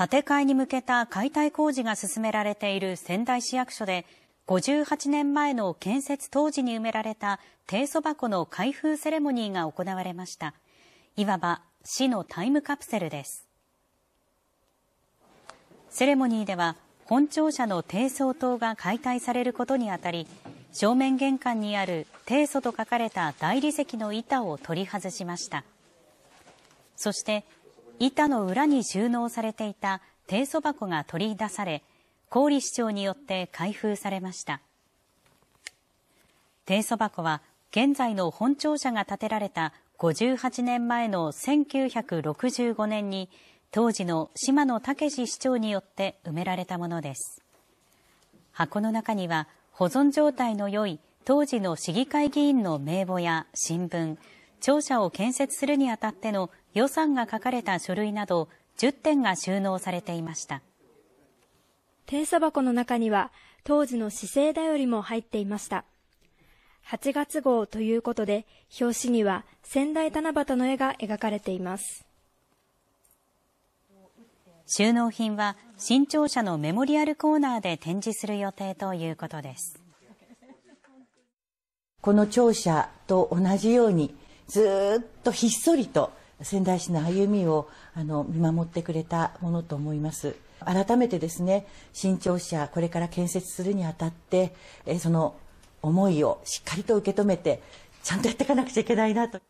建て替えに向けた解体工事が進められている仙台市役所で、58年前の建設当時に埋められた低そば庫の開封セレモニーが行われました。いわば市のタイムカプセルです。セレモニーでは、本庁舎の低層塔が解体されることにあたり、正面玄関にある低素と書かれた大理石の板を取り外しました。そして板の裏に収納されていた低そ箱が取り出され、郡市長によって開封されました。低そ箱は、現在の本庁舎が建てられた58年前の1965年に、当時の島野武史市長によって埋められたものです。箱の中には、保存状態の良い当時の市議会議員の名簿や新聞、庁舎を建設するにあたっての予算が書かれた書類など10点が収納されていました。転査箱の中には当時の姿勢だよりも入っていました。8月号ということで表紙には仙台七夕の絵が描かれています。収納品は新庁舎のメモリアルコーナーで展示する予定ということです。この庁舎と同じようにずっとひっそりと仙台市の歩みをあの見守ってくれたものと思います。改めてですね新庁舎これから建設するにあたってその思いをしっかりと受け止めてちゃんとやっていかなくちゃいけないなと。